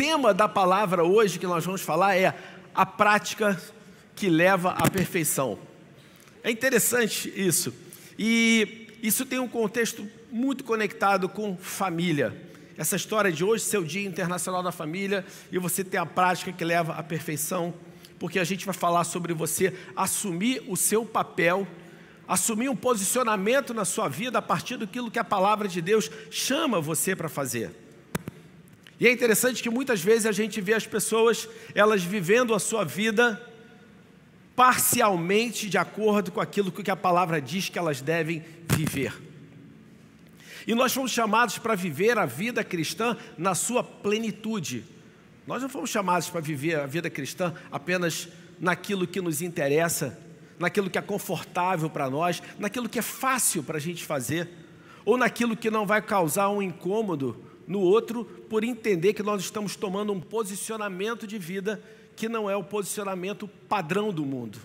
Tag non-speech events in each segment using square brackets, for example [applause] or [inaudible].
tema da palavra hoje que nós vamos falar é a prática que leva à perfeição. É interessante isso. E isso tem um contexto muito conectado com família. Essa história de hoje ser o Dia Internacional da Família e você ter a prática que leva à perfeição, porque a gente vai falar sobre você assumir o seu papel, assumir um posicionamento na sua vida a partir daquilo que a palavra de Deus chama você para fazer. E é interessante que muitas vezes a gente vê as pessoas, elas vivendo a sua vida parcialmente de acordo com aquilo que a palavra diz que elas devem viver. E nós fomos chamados para viver a vida cristã na sua plenitude. Nós não fomos chamados para viver a vida cristã apenas naquilo que nos interessa, naquilo que é confortável para nós, naquilo que é fácil para a gente fazer, ou naquilo que não vai causar um incômodo no outro por entender que nós estamos tomando um posicionamento de vida que não é o posicionamento padrão do mundo.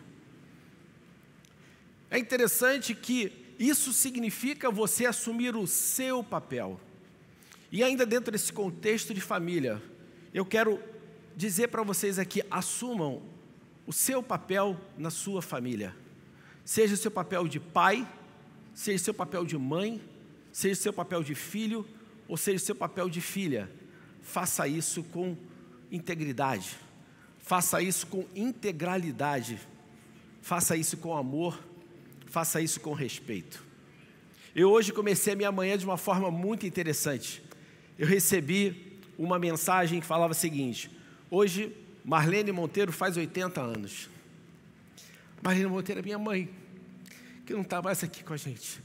É interessante que isso significa você assumir o seu papel. E ainda dentro desse contexto de família, eu quero dizer para vocês aqui: assumam o seu papel na sua família. Seja o seu papel de pai, seja o seu papel de mãe, seja o seu papel de filho, ou seja, seu papel de filha, faça isso com integridade, faça isso com integralidade, faça isso com amor, faça isso com respeito. Eu hoje comecei a minha manhã de uma forma muito interessante. Eu recebi uma mensagem que falava o seguinte: hoje Marlene Monteiro faz 80 anos. Marlene Monteiro é minha mãe, que não está mais aqui com a gente.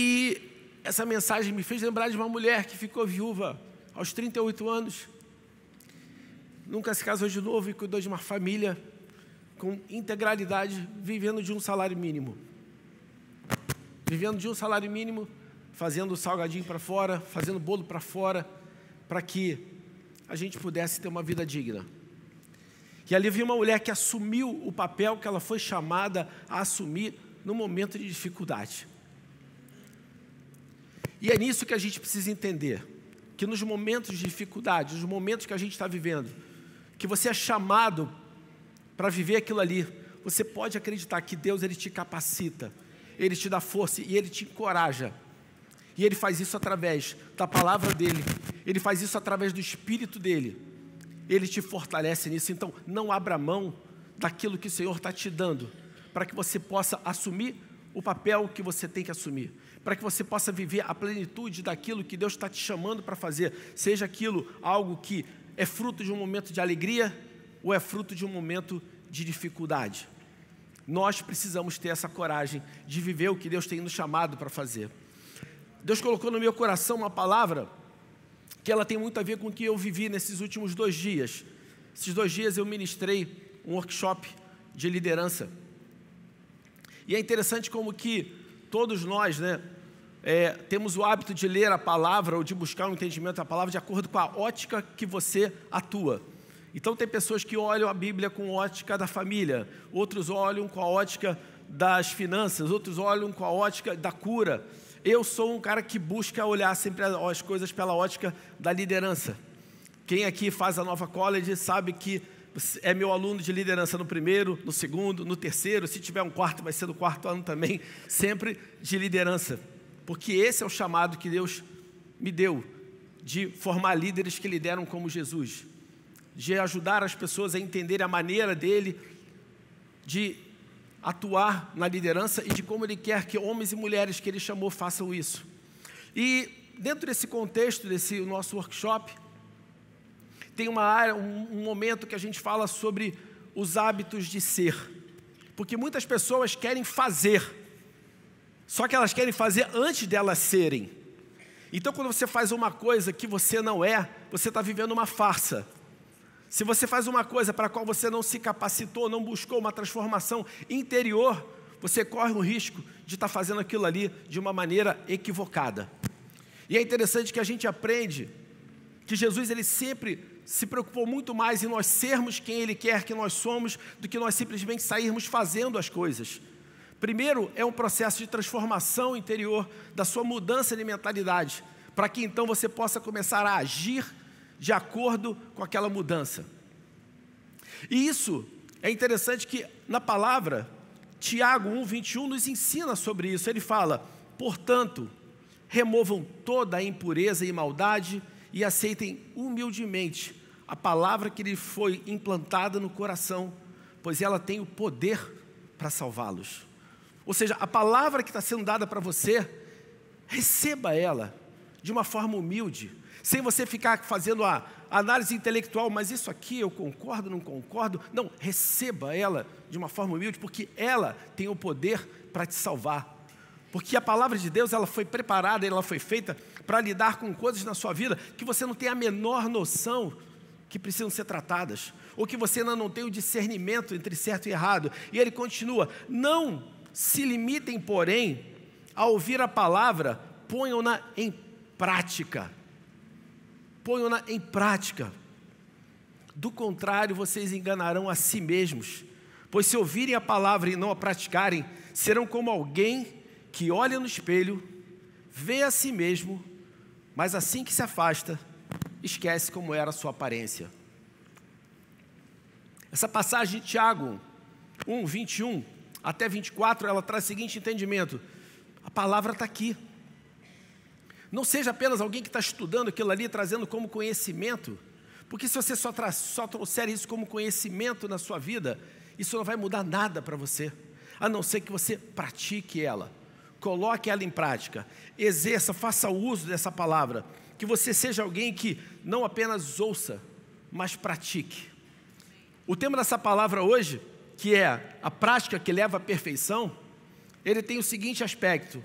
E essa mensagem me fez lembrar de uma mulher que ficou viúva aos 38 anos, nunca se casou de novo e cuidou de uma família com integralidade, vivendo de um salário mínimo. Vivendo de um salário mínimo, fazendo salgadinho para fora, fazendo bolo para fora, para que a gente pudesse ter uma vida digna. E ali vi uma mulher que assumiu o papel que ela foi chamada a assumir no momento de dificuldade. E é nisso que a gente precisa entender, que nos momentos de dificuldade, nos momentos que a gente está vivendo, que você é chamado para viver aquilo ali, você pode acreditar que Deus ele te capacita, ele te dá força e ele te encoraja. E ele faz isso através da palavra dele, ele faz isso através do espírito dele. Ele te fortalece nisso. Então, não abra mão daquilo que o Senhor está te dando, para que você possa assumir o papel que você tem que assumir para que você possa viver a plenitude daquilo que Deus está te chamando para fazer, seja aquilo algo que é fruto de um momento de alegria ou é fruto de um momento de dificuldade. Nós precisamos ter essa coragem de viver o que Deus tem nos chamado para fazer. Deus colocou no meu coração uma palavra que ela tem muito a ver com o que eu vivi nesses últimos dois dias. Esses dois dias eu ministrei um workshop de liderança. E é interessante como que todos nós, né, é, temos o hábito de ler a palavra ou de buscar um entendimento da palavra de acordo com a ótica que você atua. Então, tem pessoas que olham a Bíblia com a ótica da família, outros olham com a ótica das finanças, outros olham com a ótica da cura. Eu sou um cara que busca olhar sempre as coisas pela ótica da liderança. Quem aqui faz a Nova College sabe que é meu aluno de liderança no primeiro, no segundo, no terceiro, se tiver um quarto, vai ser no quarto ano também, sempre de liderança porque esse é o chamado que Deus me deu, de formar líderes que lideram como Jesus, de ajudar as pessoas a entenderem a maneira dele de atuar na liderança e de como ele quer que homens e mulheres que ele chamou façam isso. E dentro desse contexto, desse nosso workshop, tem uma área, um, um momento que a gente fala sobre os hábitos de ser. Porque muitas pessoas querem fazer, só que elas querem fazer antes delas serem. Então, quando você faz uma coisa que você não é, você está vivendo uma farsa. Se você faz uma coisa para a qual você não se capacitou, não buscou uma transformação interior, você corre o risco de estar tá fazendo aquilo ali de uma maneira equivocada. E é interessante que a gente aprende que Jesus ele sempre se preocupou muito mais em nós sermos quem ele quer que nós somos do que nós simplesmente sairmos fazendo as coisas. Primeiro, é um processo de transformação interior, da sua mudança de mentalidade, para que então você possa começar a agir de acordo com aquela mudança. E isso é interessante que na palavra, Tiago 1:21 nos ensina sobre isso. Ele fala: portanto, removam toda a impureza e maldade e aceitem humildemente a palavra que lhe foi implantada no coração, pois ela tem o poder para salvá-los. Ou seja, a palavra que está sendo dada para você, receba ela de uma forma humilde, sem você ficar fazendo a análise intelectual, mas isso aqui eu concordo, não concordo. Não, receba ela de uma forma humilde, porque ela tem o poder para te salvar. Porque a palavra de Deus, ela foi preparada, ela foi feita para lidar com coisas na sua vida que você não tem a menor noção que precisam ser tratadas, ou que você ainda não tem o discernimento entre certo e errado. E ele continua: "Não se limitem, porém, a ouvir a palavra, ponham-na em prática. Ponham-na em prática. Do contrário, vocês enganarão a si mesmos. Pois se ouvirem a palavra e não a praticarem, serão como alguém que olha no espelho, vê a si mesmo, mas assim que se afasta, esquece como era a sua aparência. Essa passagem de Tiago 1, 21 até 24, ela traz o seguinte entendimento: a palavra está aqui. Não seja apenas alguém que está estudando aquilo ali, trazendo como conhecimento, porque se você só, tra- só trouxer isso como conhecimento na sua vida, isso não vai mudar nada para você, a não ser que você pratique ela, coloque ela em prática, exerça, faça uso dessa palavra, que você seja alguém que não apenas ouça, mas pratique. O tema dessa palavra hoje que é a prática que leva à perfeição, ele tem o seguinte aspecto.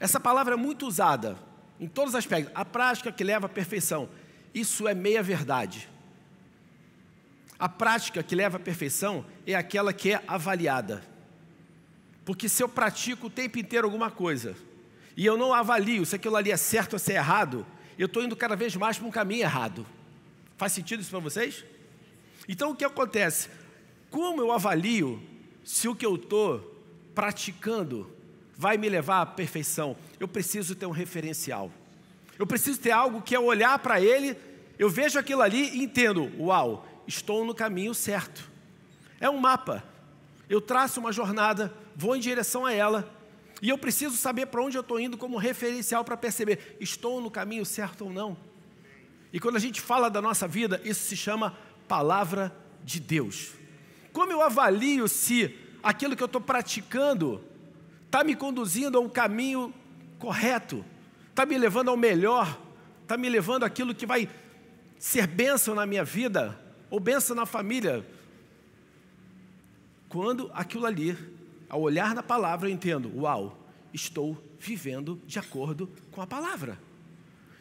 Essa palavra é muito usada em todos os aspectos. A prática que leva à perfeição, isso é meia verdade. A prática que leva à perfeição é aquela que é avaliada. Porque se eu pratico o tempo inteiro alguma coisa e eu não avalio se aquilo ali é certo ou se é errado, eu estou indo cada vez mais para um caminho errado. Faz sentido isso para vocês? Então o que acontece? Como eu avalio se o que eu estou praticando vai me levar à perfeição? Eu preciso ter um referencial. Eu preciso ter algo que eu é olhar para ele, eu vejo aquilo ali e entendo: uau, estou no caminho certo. É um mapa. Eu traço uma jornada, vou em direção a ela, e eu preciso saber para onde eu estou indo como referencial para perceber: estou no caminho certo ou não. E quando a gente fala da nossa vida, isso se chama palavra de Deus. Como eu avalio se aquilo que eu estou praticando está me conduzindo ao caminho correto, está me levando ao melhor, está me levando aquilo que vai ser bênção na minha vida, ou bênção na família? Quando aquilo ali, ao olhar na palavra, eu entendo: uau, estou vivendo de acordo com a palavra.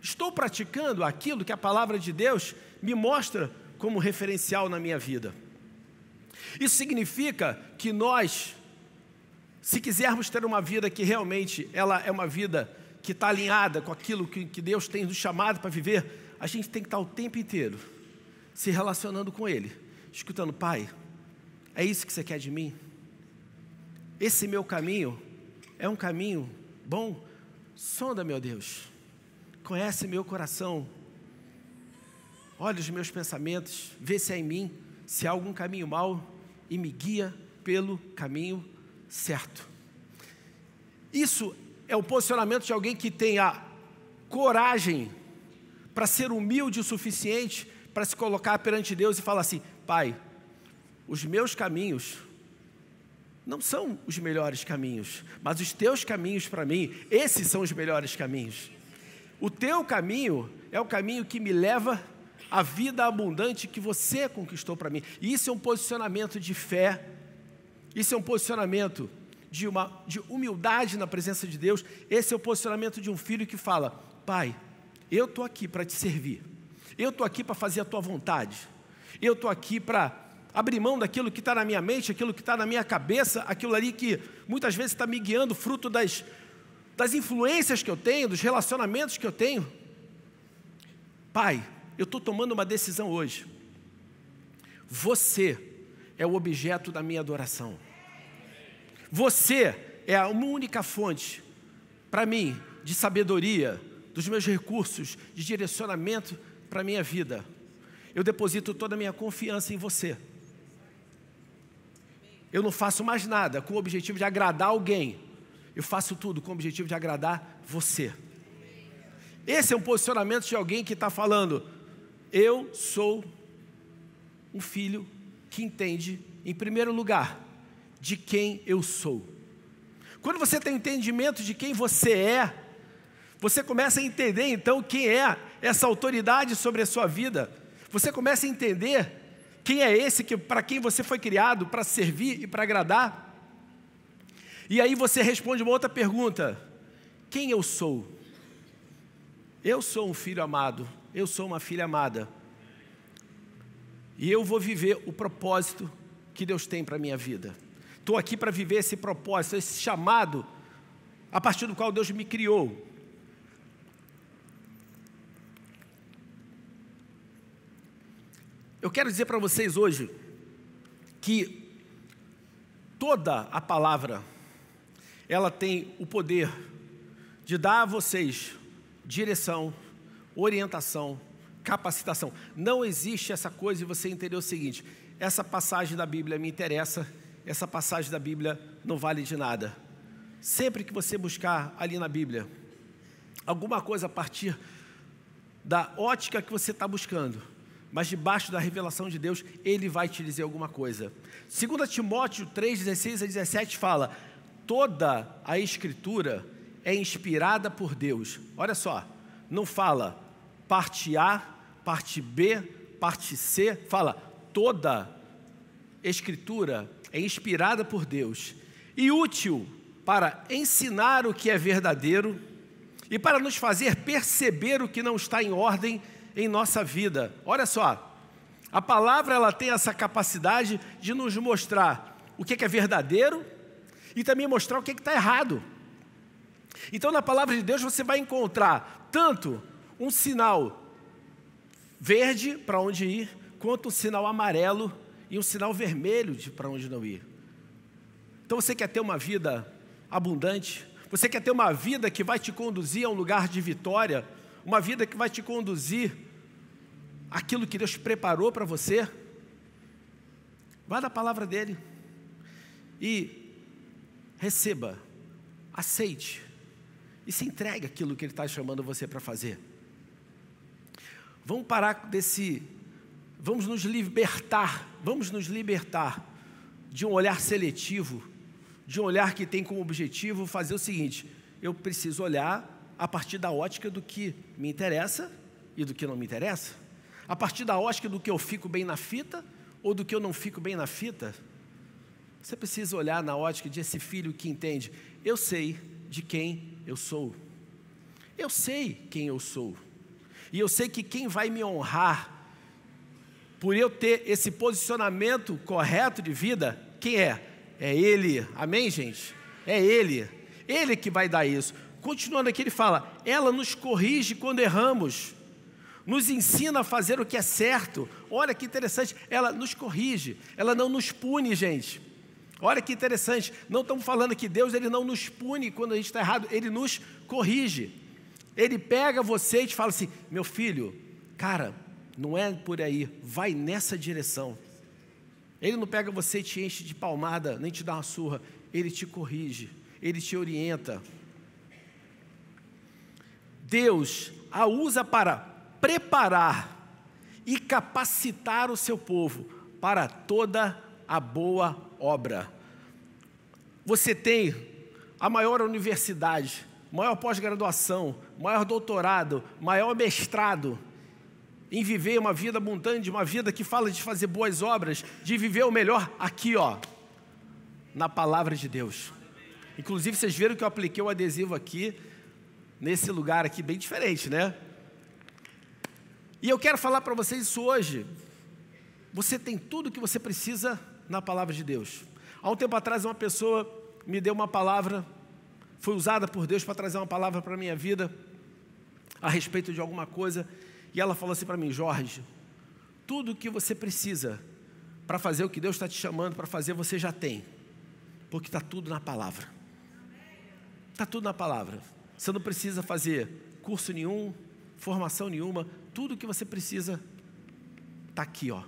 Estou praticando aquilo que a palavra de Deus me mostra como referencial na minha vida. Isso significa que nós, se quisermos ter uma vida que realmente ela é uma vida que está alinhada com aquilo que, que Deus tem nos chamado para viver, a gente tem que estar tá o tempo inteiro se relacionando com Ele, escutando, Pai, é isso que você quer de mim? Esse meu caminho é um caminho bom? Sonda, meu Deus, conhece meu coração, olha os meus pensamentos, vê se é em mim, se há algum caminho mau e me guia pelo caminho certo. Isso é o posicionamento de alguém que tem a coragem para ser humilde o suficiente para se colocar perante Deus e falar assim: Pai, os meus caminhos não são os melhores caminhos, mas os teus caminhos para mim, esses são os melhores caminhos. O teu caminho é o caminho que me leva a vida abundante que você conquistou para mim. E isso é um posicionamento de fé, isso é um posicionamento de, uma, de humildade na presença de Deus, esse é o posicionamento de um filho que fala: Pai, eu estou aqui para te servir, eu estou aqui para fazer a tua vontade, eu estou aqui para abrir mão daquilo que está na minha mente, aquilo que está na minha cabeça, aquilo ali que muitas vezes está me guiando, fruto das, das influências que eu tenho, dos relacionamentos que eu tenho. Pai, eu estou tomando uma decisão hoje. Você é o objeto da minha adoração. Você é a única fonte, para mim, de sabedoria, dos meus recursos, de direcionamento para a minha vida. Eu deposito toda a minha confiança em você. Eu não faço mais nada com o objetivo de agradar alguém. Eu faço tudo com o objetivo de agradar você. Esse é um posicionamento de alguém que está falando: eu sou um filho que entende, em primeiro lugar, de quem eu sou. Quando você tem entendimento de quem você é, você começa a entender então quem é essa autoridade sobre a sua vida. Você começa a entender quem é esse que para quem você foi criado para servir e para agradar. E aí você responde uma outra pergunta: quem eu sou? Eu sou um filho amado eu sou uma filha amada. E eu vou viver o propósito que Deus tem para a minha vida. Estou aqui para viver esse propósito, esse chamado, a partir do qual Deus me criou. Eu quero dizer para vocês hoje que toda a palavra ela tem o poder de dar a vocês direção, orientação, capacitação. Não existe essa coisa e você entender o seguinte: essa passagem da Bíblia me interessa, essa passagem da Bíblia não vale de nada. Sempre que você buscar ali na Bíblia alguma coisa a partir da ótica que você está buscando, mas debaixo da revelação de Deus, ele vai te dizer alguma coisa. 2 Timóteo 3, 16 a 17 fala: toda a escritura é inspirada por Deus. Olha só, não fala parte A, parte B, parte C, fala, toda escritura é inspirada por Deus e útil para ensinar o que é verdadeiro e para nos fazer perceber o que não está em ordem em nossa vida. Olha só, a palavra ela tem essa capacidade de nos mostrar o que é, é verdadeiro e também mostrar o é que está errado. Então, na palavra de Deus, você vai encontrar tanto um sinal verde para onde ir, quanto um sinal amarelo e um sinal vermelho de para onde não ir. Então você quer ter uma vida abundante, você quer ter uma vida que vai te conduzir a um lugar de vitória, uma vida que vai te conduzir aquilo que Deus preparou para você. Vá da palavra dele e receba, aceite e se entregue aquilo que ele está chamando você para fazer. Vamos parar desse. Vamos nos libertar, vamos nos libertar de um olhar seletivo, de um olhar que tem como objetivo fazer o seguinte: eu preciso olhar a partir da ótica do que me interessa e do que não me interessa, a partir da ótica do que eu fico bem na fita ou do que eu não fico bem na fita. Você precisa olhar na ótica de esse filho que entende: eu sei de quem eu sou, eu sei quem eu sou. E eu sei que quem vai me honrar por eu ter esse posicionamento correto de vida, quem é? É Ele. Amém, gente? É Ele. Ele que vai dar isso. Continuando aqui, ele fala: ela nos corrige quando erramos, nos ensina a fazer o que é certo. Olha que interessante, ela nos corrige, ela não nos pune, gente. Olha que interessante, não estamos falando que Deus ele não nos pune quando a gente está errado, ele nos corrige. Ele pega você e te fala assim: meu filho, cara, não é por aí, vai nessa direção. Ele não pega você e te enche de palmada, nem te dá uma surra, ele te corrige, ele te orienta. Deus a usa para preparar e capacitar o seu povo para toda a boa obra. Você tem a maior universidade maior pós-graduação, maior doutorado, maior mestrado, em viver uma vida abundante, uma vida que fala de fazer boas obras, de viver o melhor aqui, ó, na palavra de Deus. Inclusive, vocês viram que eu apliquei o adesivo aqui, nesse lugar aqui, bem diferente, né? E eu quero falar para vocês isso hoje. Você tem tudo o que você precisa na palavra de Deus. Há um tempo atrás, uma pessoa me deu uma palavra foi usada por Deus para trazer uma palavra para a minha vida a respeito de alguma coisa, e ela falou assim para mim: Jorge, tudo o que você precisa para fazer o que Deus está te chamando para fazer, você já tem, porque está tudo na palavra. Está tudo na palavra. Você não precisa fazer curso nenhum, formação nenhuma, tudo o que você precisa está aqui, ó.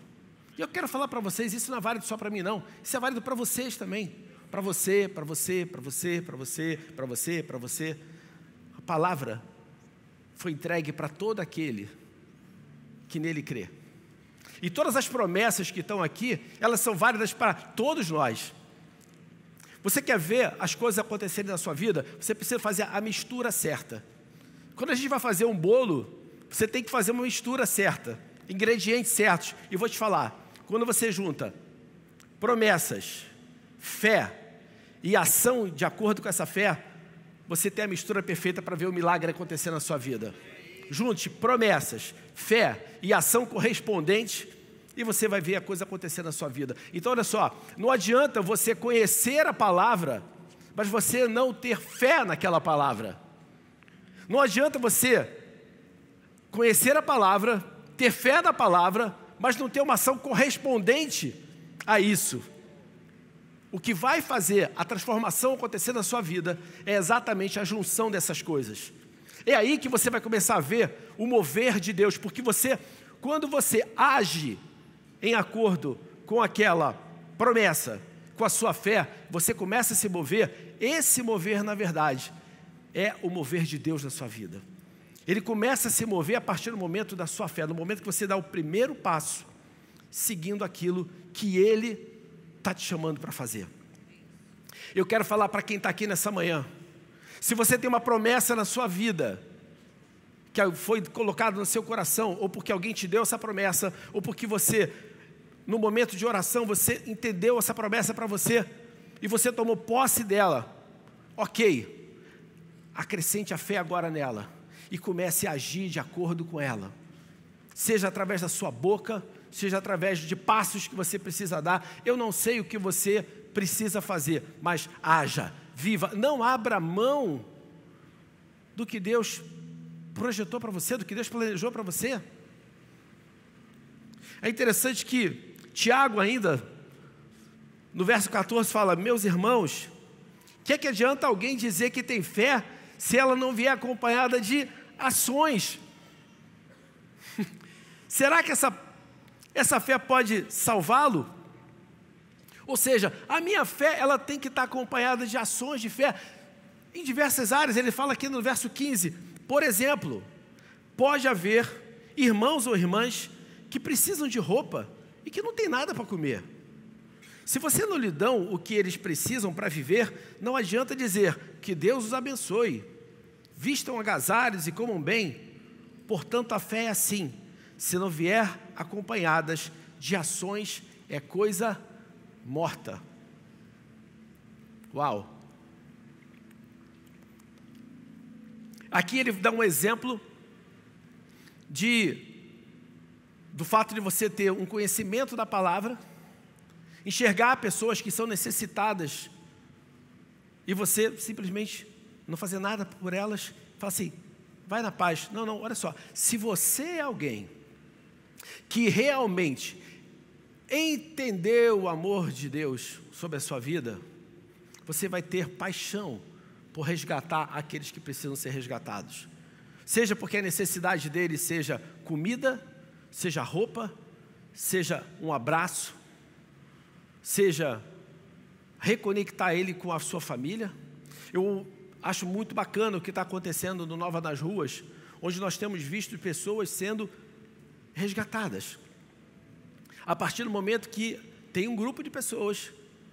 E eu quero falar para vocês, isso não é válido só para mim, não, isso é válido para vocês também. Para você, para você, para você, para você, para você, para você. A palavra foi entregue para todo aquele que nele crê. E todas as promessas que estão aqui, elas são válidas para todos nós. Você quer ver as coisas acontecerem na sua vida? Você precisa fazer a mistura certa. Quando a gente vai fazer um bolo, você tem que fazer uma mistura certa, ingredientes certos. E vou te falar: quando você junta promessas, fé e ação de acordo com essa fé, você tem a mistura perfeita para ver o milagre acontecer na sua vida. Junte promessas, fé e ação correspondente e você vai ver a coisa acontecer na sua vida. Então, olha só, não adianta você conhecer a palavra, mas você não ter fé naquela palavra. Não adianta você conhecer a palavra, ter fé na palavra, mas não ter uma ação correspondente a isso. O que vai fazer a transformação acontecer na sua vida é exatamente a junção dessas coisas. É aí que você vai começar a ver o mover de Deus, porque você, quando você age em acordo com aquela promessa, com a sua fé, você começa a se mover, esse mover, na verdade, é o mover de Deus na sua vida. Ele começa a se mover a partir do momento da sua fé, no momento que você dá o primeiro passo, seguindo aquilo que ele está te chamando para fazer. Eu quero falar para quem está aqui nessa manhã. Se você tem uma promessa na sua vida, que foi colocada no seu coração, ou porque alguém te deu essa promessa, ou porque você, no momento de oração, você entendeu essa promessa para você e você tomou posse dela, ok, acrescente a fé agora nela e comece a agir de acordo com ela, seja através da sua boca, seja através de passos que você precisa dar. Eu não sei o que você precisa fazer, mas haja, viva, não abra mão do que Deus projetou para você, do que Deus planejou para você. É interessante que Tiago ainda no verso 14 fala: "Meus irmãos, que é que adianta alguém dizer que tem fé se ela não vier acompanhada de ações?" [laughs] Será que essa essa fé pode salvá-lo? Ou seja, a minha fé ela tem que estar acompanhada de ações de fé em diversas áreas. Ele fala aqui no verso 15, por exemplo, pode haver irmãos ou irmãs que precisam de roupa e que não tem nada para comer. Se você não lhe dão o que eles precisam para viver, não adianta dizer que Deus os abençoe, vistam agasalhos e comam bem. Portanto, a fé é assim se não vier acompanhadas de ações, é coisa morta. Uau! Aqui ele dá um exemplo de do fato de você ter um conhecimento da palavra, enxergar pessoas que são necessitadas e você simplesmente não fazer nada por elas, fala assim: vai na paz. Não, não, olha só. Se você é alguém que realmente entendeu o amor de Deus sobre a sua vida, você vai ter paixão por resgatar aqueles que precisam ser resgatados. Seja porque a necessidade deles seja comida, seja roupa, seja um abraço, seja reconectar ele com a sua família. Eu acho muito bacana o que está acontecendo no Nova das Ruas, onde nós temos visto pessoas sendo resgatadas. A partir do momento que tem um grupo de pessoas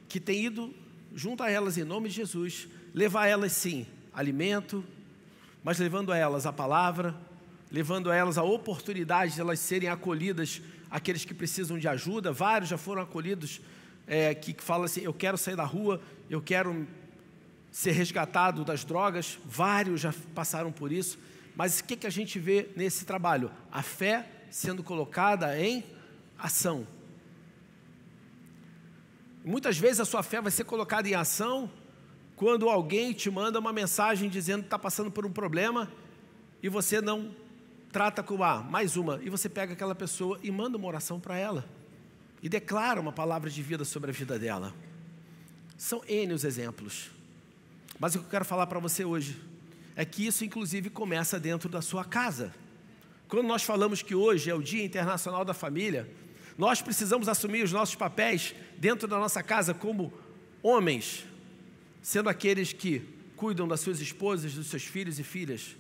que tem ido junto a elas em nome de Jesus, levar elas sim alimento, mas levando a elas a palavra, levando a elas a oportunidade de elas serem acolhidas, aqueles que precisam de ajuda. Vários já foram acolhidos é, que falam assim: eu quero sair da rua, eu quero ser resgatado das drogas. Vários já passaram por isso. Mas o que, que a gente vê nesse trabalho? A fé sendo colocada em ação. Muitas vezes a sua fé vai ser colocada em ação quando alguém te manda uma mensagem dizendo que está passando por um problema e você não trata com ah, mais uma, e você pega aquela pessoa e manda uma oração para ela e declara uma palavra de vida sobre a vida dela. São N os exemplos. Mas o que eu quero falar para você hoje é que isso, inclusive, começa dentro da sua casa. Quando nós falamos que hoje é o Dia Internacional da Família, nós precisamos assumir os nossos papéis dentro da nossa casa como homens, sendo aqueles que cuidam das suas esposas, dos seus filhos e filhas,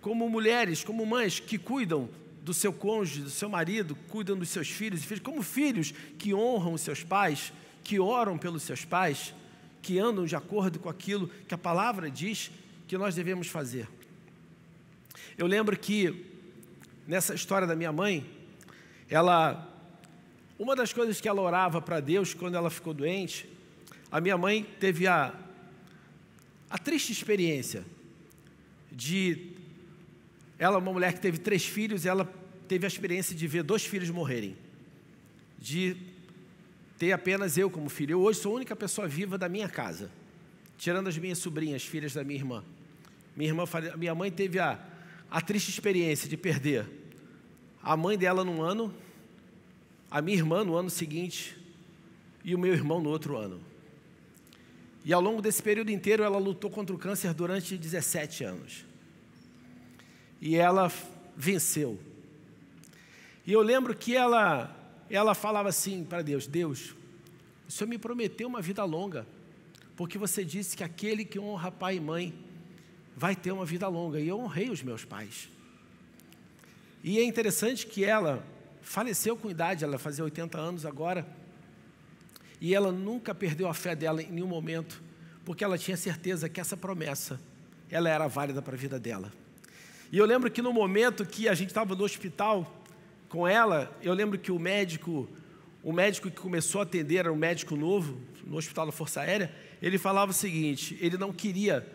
como mulheres, como mães que cuidam do seu cônjuge, do seu marido, cuidam dos seus filhos e filhas, como filhos que honram os seus pais, que oram pelos seus pais, que andam de acordo com aquilo que a palavra diz que nós devemos fazer. Eu lembro que nessa história da minha mãe, ela uma das coisas que ela orava para Deus quando ela ficou doente, a minha mãe teve a a triste experiência de ela uma mulher que teve três filhos, ela teve a experiência de ver dois filhos morrerem. De ter apenas eu como filho. Eu hoje sou a única pessoa viva da minha casa, tirando as minhas sobrinhas, filhas da minha irmã. Minha irmã, minha mãe teve a a triste experiência de perder a mãe dela num ano, a minha irmã no ano seguinte e o meu irmão no outro ano. E ao longo desse período inteiro ela lutou contra o câncer durante 17 anos. E ela venceu. E eu lembro que ela ela falava assim para Deus: Deus, o Senhor me prometeu uma vida longa, porque você disse que aquele que honra pai e mãe vai ter uma vida longa. E eu honrei os meus pais. E é interessante que ela faleceu com idade, ela fazia 80 anos agora, e ela nunca perdeu a fé dela em nenhum momento, porque ela tinha certeza que essa promessa, ela era válida para a vida dela. E eu lembro que no momento que a gente estava no hospital com ela, eu lembro que o médico, o médico que começou a atender era um médico novo, no hospital da Força Aérea, ele falava o seguinte, ele não queria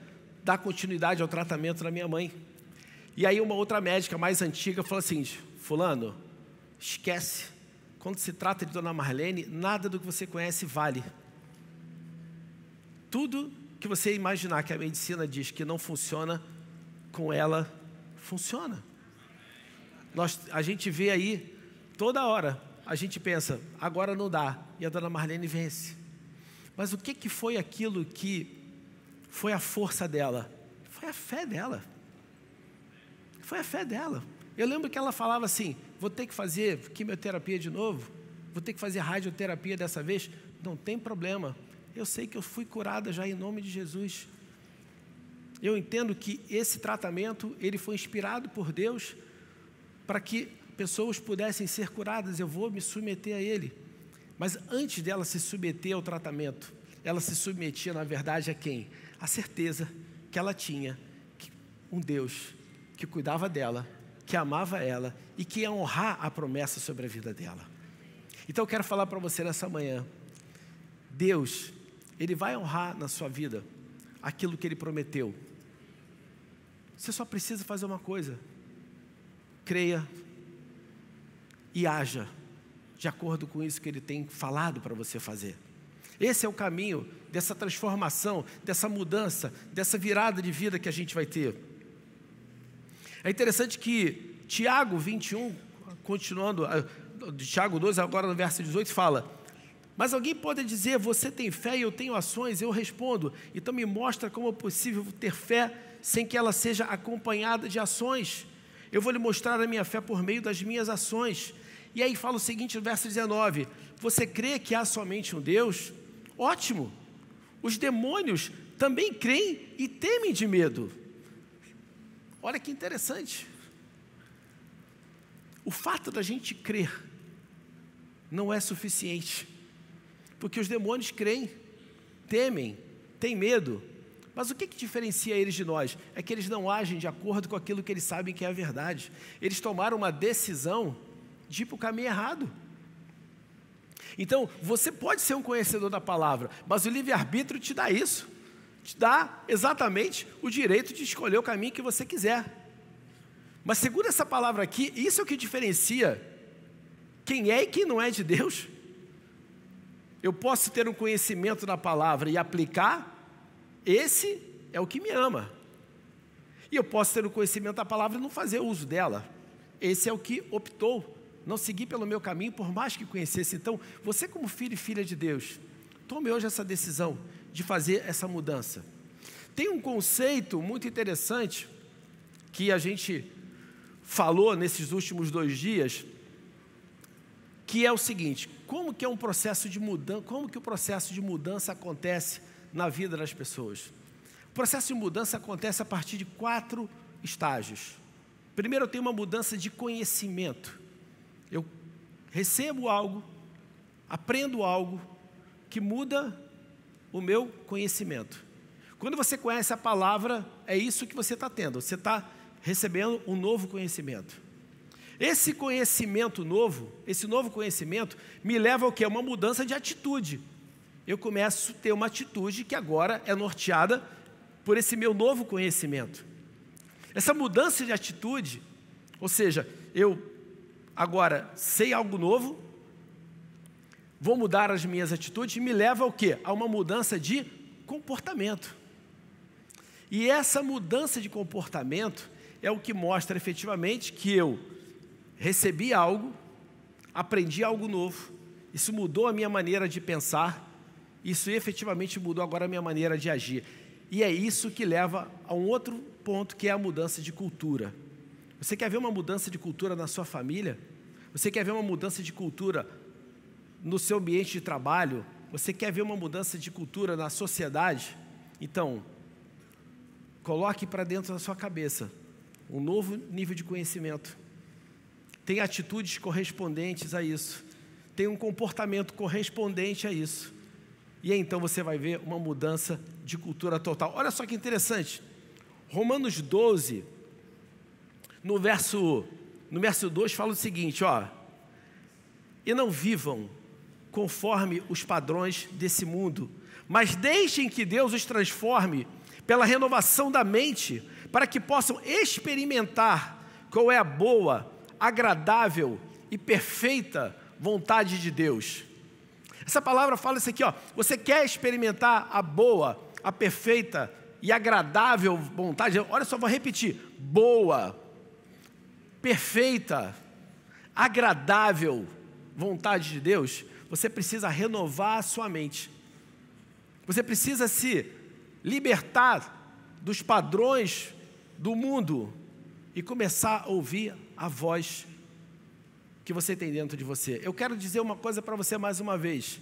dar continuidade ao tratamento da minha mãe. E aí uma outra médica mais antiga falou assim: Fulano, esquece. Quando se trata de Dona Marlene, nada do que você conhece vale. Tudo que você imaginar que a medicina diz que não funciona, com ela funciona. Nós, a gente vê aí, toda hora, a gente pensa, agora não dá, e a dona Marlene vence. Mas o que, que foi aquilo que foi a força dela, foi a fé dela. Foi a fé dela. Eu lembro que ela falava assim: vou ter que fazer quimioterapia de novo, vou ter que fazer radioterapia dessa vez. Não tem problema, eu sei que eu fui curada já em nome de Jesus. Eu entendo que esse tratamento ele foi inspirado por Deus para que pessoas pudessem ser curadas. Eu vou me submeter a ele. Mas antes dela se submeter ao tratamento, ela se submetia, na verdade, a quem? a certeza que ela tinha que um Deus que cuidava dela, que amava ela e que ia honrar a promessa sobre a vida dela. Então eu quero falar para você nessa manhã. Deus, ele vai honrar na sua vida aquilo que ele prometeu. Você só precisa fazer uma coisa: creia e haja de acordo com isso que ele tem falado para você fazer. Esse é o caminho dessa transformação, dessa mudança, dessa virada de vida que a gente vai ter. É interessante que Tiago 21, continuando, ah, Tiago 2, agora no verso 18, fala: Mas alguém pode dizer, você tem fé e eu tenho ações? Eu respondo, então me mostra como é possível ter fé sem que ela seja acompanhada de ações. Eu vou lhe mostrar a minha fé por meio das minhas ações. E aí fala o seguinte no verso 19: Você crê que há somente um Deus? Ótimo! Os demônios também creem e temem de medo. Olha que interessante. O fato da gente crer não é suficiente, porque os demônios creem, temem, têm medo. Mas o que, que diferencia eles de nós? É que eles não agem de acordo com aquilo que eles sabem que é a verdade. Eles tomaram uma decisão de ir para o caminho errado. Então, você pode ser um conhecedor da palavra, mas o livre-arbítrio te dá isso. Te dá exatamente o direito de escolher o caminho que você quiser. Mas segura essa palavra aqui, isso é o que diferencia quem é e quem não é de Deus. Eu posso ter um conhecimento da palavra e aplicar, esse é o que me ama. E eu posso ter o um conhecimento da palavra e não fazer uso dela. Esse é o que optou não segui pelo meu caminho, por mais que conhecesse. Então, você, como filho e filha de Deus, tome hoje essa decisão de fazer essa mudança. Tem um conceito muito interessante que a gente falou nesses últimos dois dias, que é o seguinte: como que é um processo de mudança, como que o processo de mudança acontece na vida das pessoas? O processo de mudança acontece a partir de quatro estágios. Primeiro, eu tenho uma mudança de conhecimento. Eu recebo algo, aprendo algo que muda o meu conhecimento. Quando você conhece a palavra, é isso que você está tendo, você está recebendo um novo conhecimento. Esse conhecimento novo, esse novo conhecimento, me leva ao que? Uma mudança de atitude. Eu começo a ter uma atitude que agora é norteada por esse meu novo conhecimento. Essa mudança de atitude, ou seja, eu Agora, sei algo novo, vou mudar as minhas atitudes e me leva ao quê? A uma mudança de comportamento. E essa mudança de comportamento é o que mostra efetivamente que eu recebi algo, aprendi algo novo, isso mudou a minha maneira de pensar, isso efetivamente mudou agora a minha maneira de agir. E é isso que leva a um outro ponto que é a mudança de cultura. Você quer ver uma mudança de cultura na sua família? Você quer ver uma mudança de cultura no seu ambiente de trabalho? Você quer ver uma mudança de cultura na sociedade? Então, coloque para dentro da sua cabeça um novo nível de conhecimento. Tem atitudes correspondentes a isso. Tem um comportamento correspondente a isso. E aí, então você vai ver uma mudança de cultura total. Olha só que interessante. Romanos 12, no verso, no verso 2 fala o seguinte, ó: E não vivam conforme os padrões desse mundo, mas deixem que Deus os transforme pela renovação da mente, para que possam experimentar qual é a boa, agradável e perfeita vontade de Deus. Essa palavra fala isso aqui, ó. Você quer experimentar a boa, a perfeita e agradável vontade? Olha só, vou repetir: boa, perfeita, agradável vontade de Deus, você precisa renovar a sua mente. Você precisa se libertar dos padrões do mundo e começar a ouvir a voz que você tem dentro de você. Eu quero dizer uma coisa para você mais uma vez.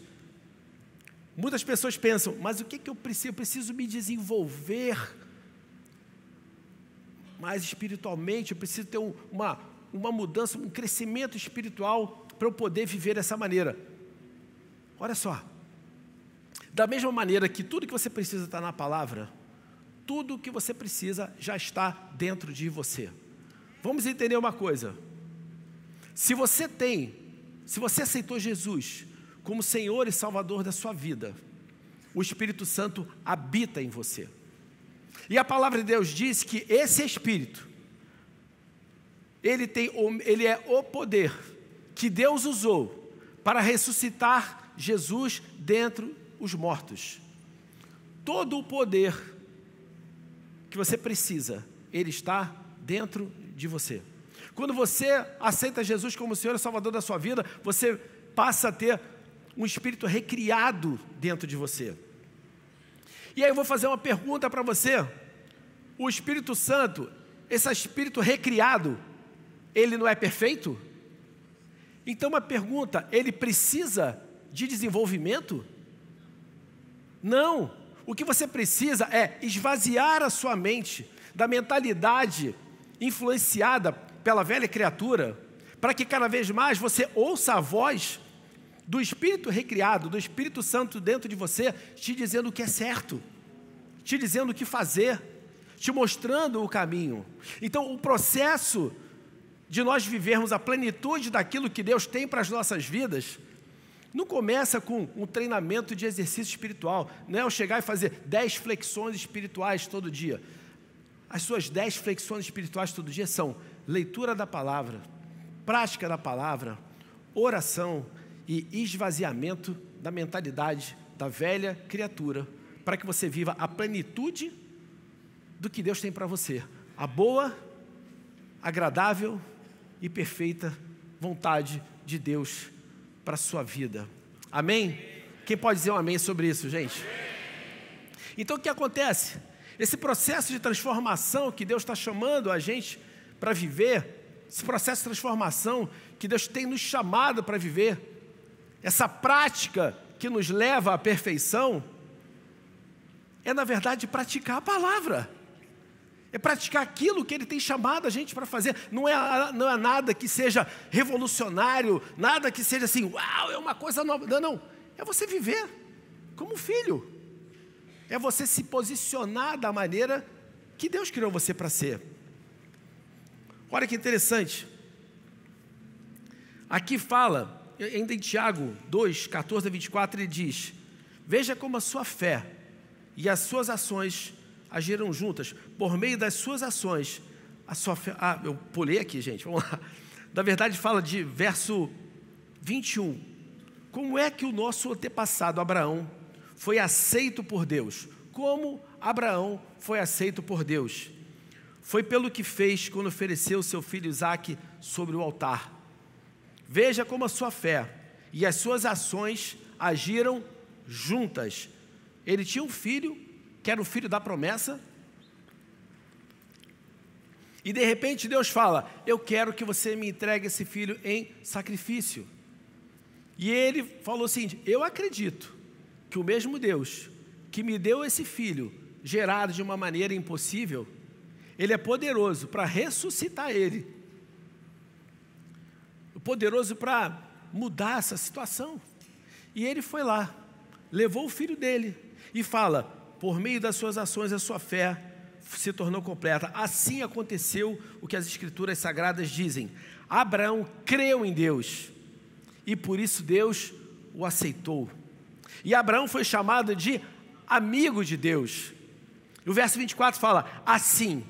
Muitas pessoas pensam, mas o que, que eu preciso? Eu preciso me desenvolver mas espiritualmente eu preciso ter um, uma, uma mudança, um crescimento espiritual para eu poder viver dessa maneira. Olha só. Da mesma maneira que tudo que você precisa está na palavra, tudo que você precisa já está dentro de você. Vamos entender uma coisa. Se você tem, se você aceitou Jesus como Senhor e Salvador da sua vida, o Espírito Santo habita em você. E a palavra de Deus diz que esse Espírito, ele, tem, ele é o poder que Deus usou para ressuscitar Jesus dentro os mortos. Todo o poder que você precisa, ele está dentro de você. Quando você aceita Jesus como Senhor e Salvador da sua vida, você passa a ter um espírito recriado dentro de você. E aí eu vou fazer uma pergunta para você. O Espírito Santo, esse espírito recriado, ele não é perfeito? Então, uma pergunta: ele precisa de desenvolvimento? Não. O que você precisa é esvaziar a sua mente da mentalidade influenciada pela velha criatura, para que cada vez mais você ouça a voz do Espírito recriado, do Espírito Santo dentro de você, te dizendo o que é certo, te dizendo o que fazer, te mostrando o caminho. Então, o processo de nós vivermos a plenitude daquilo que Deus tem para as nossas vidas, não começa com um treinamento de exercício espiritual, não é eu chegar e fazer dez flexões espirituais todo dia. As suas dez flexões espirituais todo dia são leitura da palavra, prática da palavra, oração, e esvaziamento da mentalidade da velha criatura, para que você viva a plenitude do que Deus tem para você, a boa, agradável e perfeita vontade de Deus para a sua vida. Amém? Quem pode dizer um amém sobre isso, gente? Então o que acontece? Esse processo de transformação que Deus está chamando a gente para viver, esse processo de transformação que Deus tem nos chamado para viver, essa prática que nos leva à perfeição, é na verdade praticar a palavra. É praticar aquilo que ele tem chamado a gente para fazer. Não é, não é nada que seja revolucionário, nada que seja assim, uau, é uma coisa nova. Não, não. É você viver como filho. É você se posicionar da maneira que Deus criou você para ser. Olha que interessante. Aqui fala ainda em Tiago 2, 14 a 24, ele diz: Veja como a sua fé e as suas ações agiram juntas. Por meio das suas ações, a sua fé. Ah, eu pulei aqui, gente, vamos lá. Na verdade, fala de verso 21. Como é que o nosso antepassado Abraão foi aceito por Deus? Como Abraão foi aceito por Deus? Foi pelo que fez quando ofereceu seu filho Isaac sobre o altar. Veja como a sua fé e as suas ações agiram juntas. Ele tinha um filho, que era o filho da promessa, e de repente Deus fala: Eu quero que você me entregue esse filho em sacrifício. E ele falou assim: Eu acredito que o mesmo Deus que me deu esse filho, gerado de uma maneira impossível, ele é poderoso para ressuscitar ele poderoso para mudar essa situação. E ele foi lá, levou o filho dele e fala: por meio das suas ações, a sua fé se tornou completa. Assim aconteceu o que as Escrituras Sagradas dizem. Abraão creu em Deus e por isso Deus o aceitou. E Abraão foi chamado de amigo de Deus. E o verso 24 fala: Assim,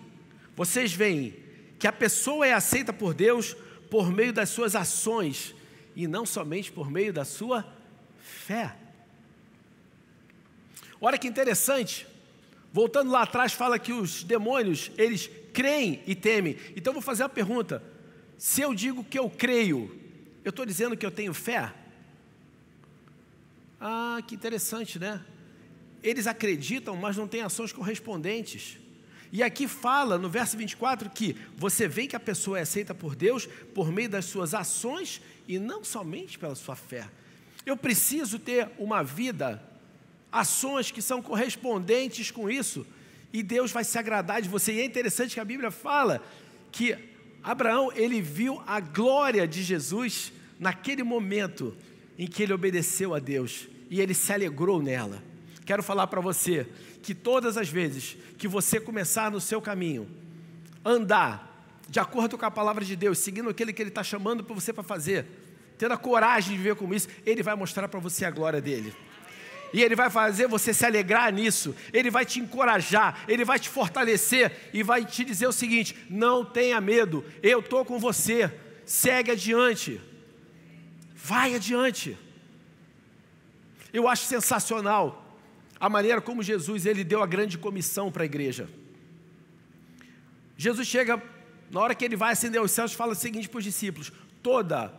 vocês veem que a pessoa é aceita por Deus por meio das suas ações e não somente por meio da sua fé. Olha que interessante. Voltando lá atrás, fala que os demônios, eles creem e temem. Então vou fazer a pergunta: se eu digo que eu creio, eu estou dizendo que eu tenho fé? Ah, que interessante, né? Eles acreditam, mas não têm ações correspondentes. E aqui fala no verso 24 que você vê que a pessoa é aceita por Deus por meio das suas ações e não somente pela sua fé. Eu preciso ter uma vida, ações que são correspondentes com isso, e Deus vai se agradar de você. E é interessante que a Bíblia fala que Abraão, ele viu a glória de Jesus naquele momento em que ele obedeceu a Deus e ele se alegrou nela. Quero falar para você que todas as vezes que você começar no seu caminho, andar de acordo com a palavra de Deus, seguindo aquele que Ele está chamando para você para fazer, tendo a coragem de viver como isso, Ele vai mostrar para você a glória dele. E Ele vai fazer você se alegrar nisso, Ele vai te encorajar, Ele vai te fortalecer e vai te dizer o seguinte: não tenha medo, eu estou com você, segue adiante, vai adiante. Eu acho sensacional a maneira como Jesus ele deu a grande comissão para a igreja. Jesus chega, na hora que ele vai acender os céus, fala o seguinte para os discípulos: Toda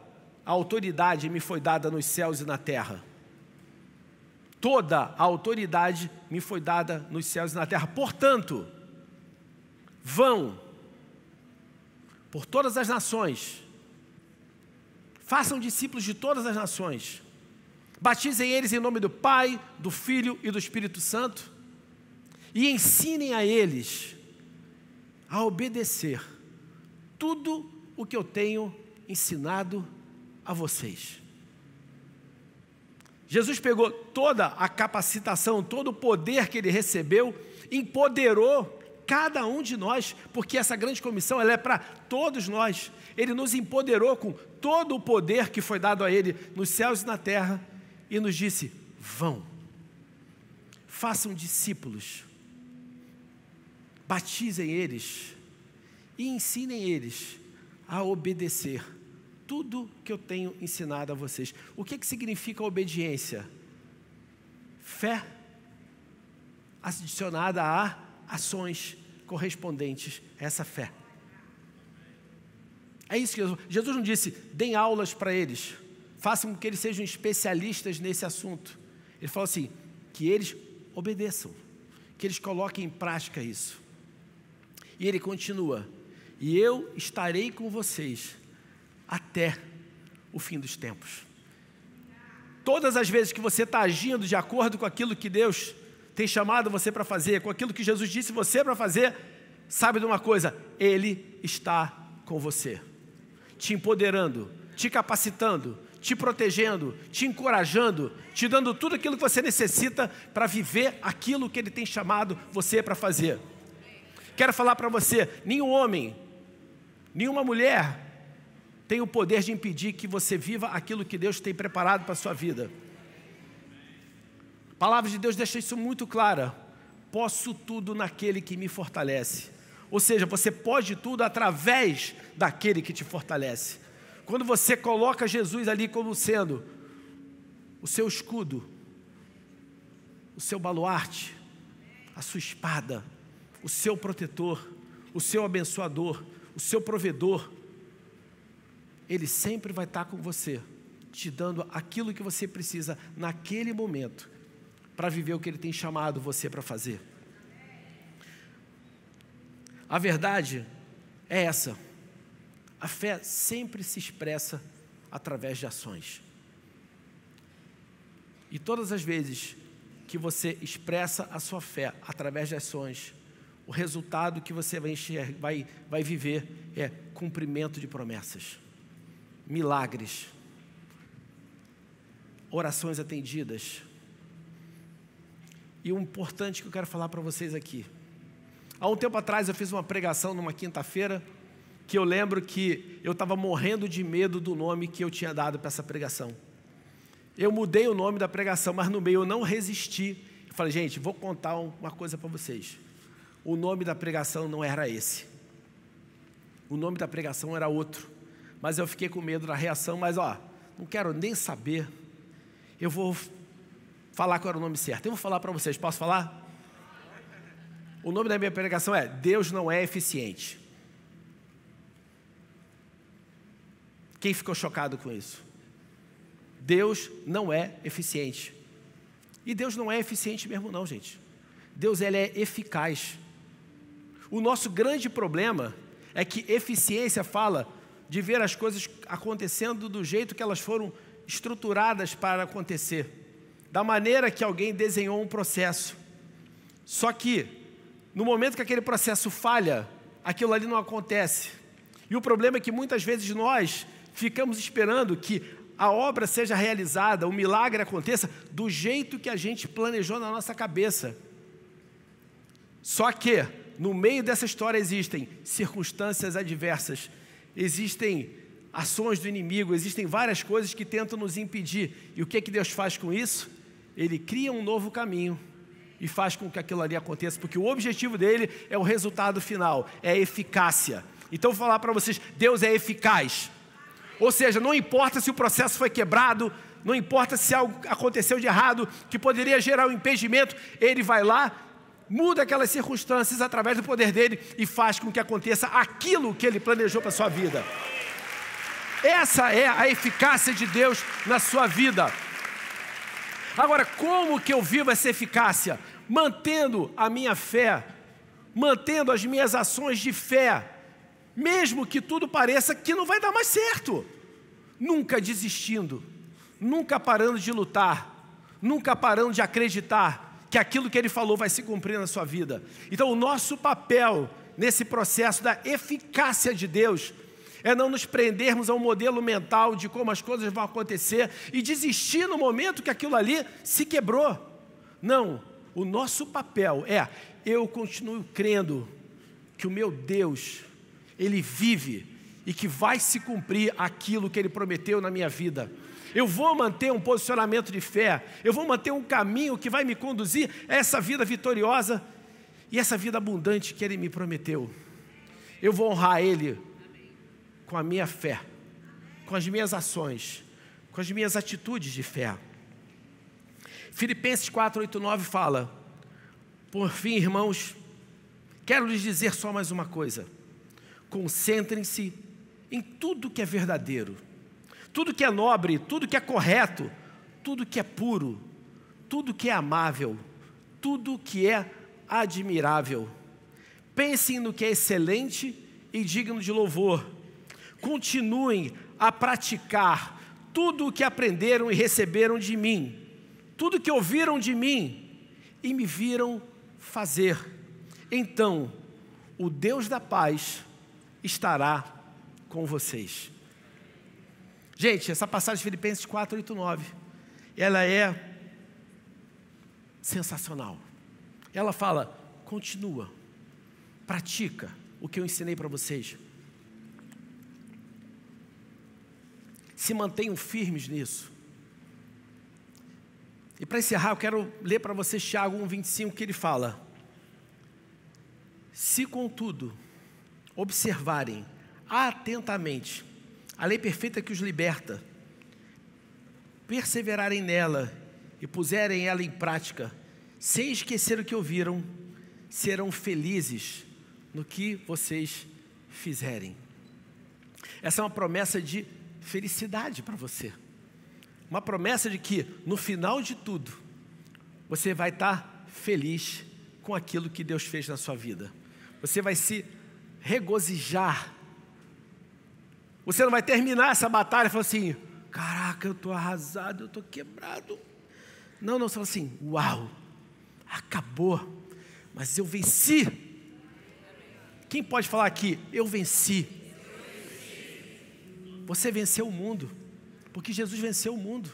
a autoridade me foi dada nos céus e na terra. Toda a autoridade me foi dada nos céus e na terra. Portanto, vão por todas as nações, façam discípulos de todas as nações Batizem eles em nome do Pai, do Filho e do Espírito Santo. E ensinem a eles a obedecer tudo o que eu tenho ensinado a vocês. Jesus pegou toda a capacitação, todo o poder que ele recebeu, empoderou cada um de nós, porque essa grande comissão ela é para todos nós. Ele nos empoderou com todo o poder que foi dado a ele nos céus e na terra e nos disse: vão, façam discípulos, batizem eles e ensinem eles a obedecer tudo que eu tenho ensinado a vocês. O que, que significa obediência? Fé adicionada a ações correspondentes a essa fé. É isso que Jesus, Jesus não disse, deem aulas para eles façam com que eles sejam especialistas nesse assunto. Ele falou assim: que eles obedeçam, que eles coloquem em prática isso. E ele continua: e eu estarei com vocês até o fim dos tempos. Todas as vezes que você está agindo de acordo com aquilo que Deus tem chamado você para fazer, com aquilo que Jesus disse você para fazer, sabe de uma coisa: Ele está com você, te empoderando, te capacitando, te protegendo, te encorajando, te dando tudo aquilo que você necessita para viver aquilo que Ele tem chamado você para fazer. Quero falar para você: nenhum homem, nenhuma mulher tem o poder de impedir que você viva aquilo que Deus tem preparado para a sua vida. A palavra de Deus deixa isso muito clara. Posso tudo naquele que me fortalece. Ou seja, você pode tudo através daquele que te fortalece. Quando você coloca Jesus ali como sendo o seu escudo, o seu baluarte, a sua espada, o seu protetor, o seu abençoador, o seu provedor, ele sempre vai estar com você, te dando aquilo que você precisa naquele momento para viver o que ele tem chamado você para fazer. A verdade é essa. A fé sempre se expressa através de ações. E todas as vezes que você expressa a sua fé através de ações, o resultado que você vai, encher, vai, vai viver é cumprimento de promessas, milagres, orações atendidas. E o importante que eu quero falar para vocês aqui. Há um tempo atrás eu fiz uma pregação numa quinta-feira que eu lembro que eu estava morrendo de medo do nome que eu tinha dado para essa pregação. Eu mudei o nome da pregação, mas no meio eu não resisti. Eu falei, gente, vou contar uma coisa para vocês. O nome da pregação não era esse. O nome da pregação era outro. Mas eu fiquei com medo da reação, mas ó, não quero nem saber. Eu vou falar qual era o nome certo. Eu vou falar para vocês, posso falar? O nome da minha pregação é Deus não é eficiente. Quem ficou chocado com isso? Deus não é eficiente. E Deus não é eficiente mesmo, não, gente. Deus ele é eficaz. O nosso grande problema é que eficiência fala de ver as coisas acontecendo do jeito que elas foram estruturadas para acontecer, da maneira que alguém desenhou um processo. Só que, no momento que aquele processo falha, aquilo ali não acontece. E o problema é que muitas vezes nós ficamos esperando que a obra seja realizada, o milagre aconteça do jeito que a gente planejou na nossa cabeça. Só que, no meio dessa história existem circunstâncias adversas, existem ações do inimigo, existem várias coisas que tentam nos impedir. E o que, é que Deus faz com isso? Ele cria um novo caminho e faz com que aquilo ali aconteça, porque o objetivo dele é o resultado final, é a eficácia. Então, vou falar para vocês: Deus é eficaz. Ou seja, não importa se o processo foi quebrado, não importa se algo aconteceu de errado que poderia gerar um impedimento, ele vai lá, muda aquelas circunstâncias através do poder dele e faz com que aconteça aquilo que ele planejou para a sua vida. Essa é a eficácia de Deus na sua vida. Agora, como que eu vivo essa eficácia? Mantendo a minha fé, mantendo as minhas ações de fé mesmo que tudo pareça que não vai dar mais certo. Nunca desistindo, nunca parando de lutar, nunca parando de acreditar que aquilo que ele falou vai se cumprir na sua vida. Então, o nosso papel nesse processo da eficácia de Deus é não nos prendermos a um modelo mental de como as coisas vão acontecer e desistir no momento que aquilo ali se quebrou. Não, o nosso papel é eu continuo crendo que o meu Deus ele vive e que vai se cumprir aquilo que ele prometeu na minha vida. Eu vou manter um posicionamento de fé, eu vou manter um caminho que vai me conduzir a essa vida vitoriosa e essa vida abundante que ele me prometeu. Eu vou honrar ele com a minha fé, com as minhas ações, com as minhas atitudes de fé. Filipenses 4:8-9 fala: Por fim, irmãos, quero lhes dizer só mais uma coisa Concentrem-se em tudo que é verdadeiro, tudo que é nobre, tudo que é correto, tudo que é puro, tudo que é amável, tudo que é admirável. Pensem no que é excelente e digno de louvor. Continuem a praticar tudo o que aprenderam e receberam de mim, tudo que ouviram de mim e me viram fazer. Então, o Deus da paz estará com vocês. Gente, essa passagem de Filipenses 4, 8, 9, ela é sensacional. Ela fala: continua, pratica o que eu ensinei para vocês. Se mantenham firmes nisso. E para encerrar, eu quero ler para vocês Tiago 1,25, que ele fala: Se contudo, observarem atentamente a lei perfeita que os liberta, perseverarem nela e puserem ela em prática, sem esquecer o que ouviram, serão felizes no que vocês fizerem. Essa é uma promessa de felicidade para você. Uma promessa de que, no final de tudo, você vai estar feliz com aquilo que Deus fez na sua vida. Você vai se regozijar. Você não vai terminar essa batalha falando assim: caraca, eu estou arrasado, eu estou quebrado. Não, não, você fala assim: uau, acabou, mas eu venci. Quem pode falar aqui? Eu venci. Você venceu o mundo, porque Jesus venceu o mundo.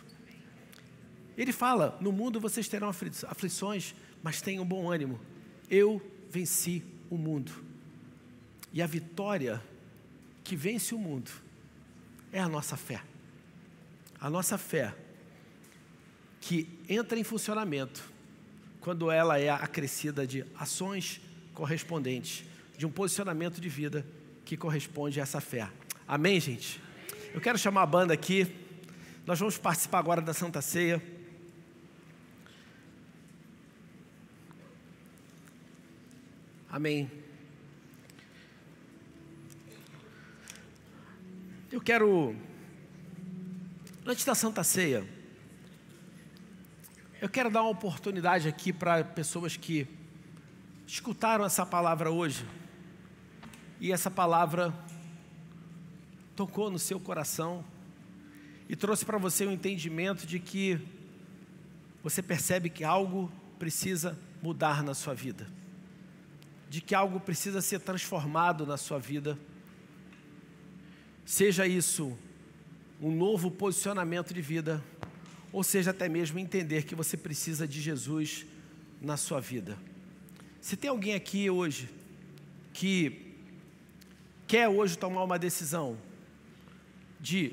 Ele fala: No mundo vocês terão aflições, mas tenham bom ânimo. Eu venci o mundo. E a vitória que vence o mundo é a nossa fé. A nossa fé que entra em funcionamento quando ela é acrescida de ações correspondentes, de um posicionamento de vida que corresponde a essa fé. Amém, gente? Eu quero chamar a banda aqui. Nós vamos participar agora da Santa Ceia. Amém. Eu quero, antes da Santa Ceia, eu quero dar uma oportunidade aqui para pessoas que escutaram essa palavra hoje e essa palavra tocou no seu coração e trouxe para você o um entendimento de que você percebe que algo precisa mudar na sua vida, de que algo precisa ser transformado na sua vida Seja isso um novo posicionamento de vida, ou seja até mesmo entender que você precisa de Jesus na sua vida. Se tem alguém aqui hoje que quer hoje tomar uma decisão de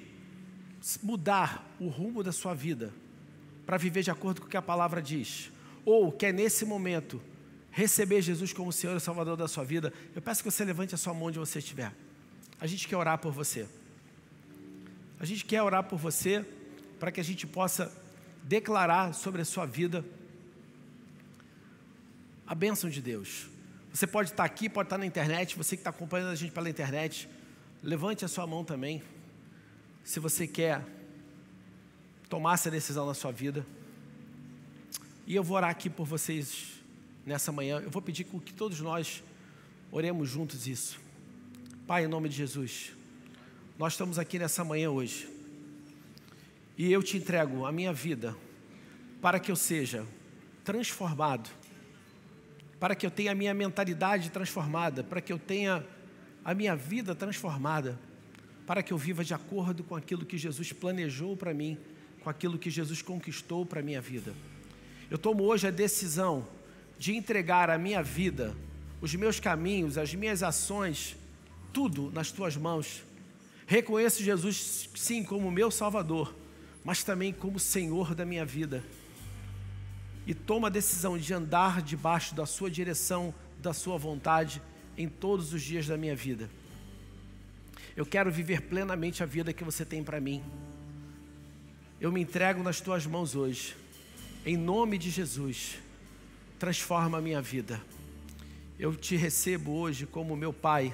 mudar o rumo da sua vida para viver de acordo com o que a palavra diz, ou quer nesse momento receber Jesus como Senhor e Salvador da sua vida, eu peço que você levante a sua mão onde você estiver. A gente quer orar por você. A gente quer orar por você para que a gente possa declarar sobre a sua vida a bênção de Deus. Você pode estar aqui, pode estar na internet, você que está acompanhando a gente pela internet, levante a sua mão também, se você quer tomar essa decisão na sua vida. E eu vou orar aqui por vocês nessa manhã. Eu vou pedir que todos nós oremos juntos isso. Pai, em nome de Jesus, nós estamos aqui nessa manhã hoje e eu te entrego a minha vida para que eu seja transformado, para que eu tenha a minha mentalidade transformada, para que eu tenha a minha vida transformada, para que eu viva de acordo com aquilo que Jesus planejou para mim, com aquilo que Jesus conquistou para a minha vida. Eu tomo hoje a decisão de entregar a minha vida, os meus caminhos, as minhas ações, tudo nas tuas mãos. Reconheço Jesus, sim, como meu Salvador, mas também como Senhor da minha vida. E toma a decisão de andar debaixo da Sua direção, da Sua vontade, em todos os dias da minha vida. Eu quero viver plenamente a vida que você tem para mim. Eu me entrego nas tuas mãos hoje. Em nome de Jesus, transforma a minha vida. Eu te recebo hoje como meu Pai.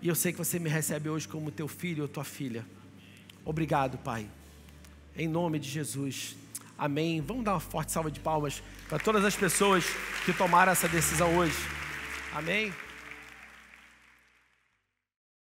E eu sei que você me recebe hoje como teu filho ou tua filha. Obrigado, Pai. Em nome de Jesus. Amém. Vamos dar uma forte salva de palmas para todas as pessoas que tomaram essa decisão hoje. Amém.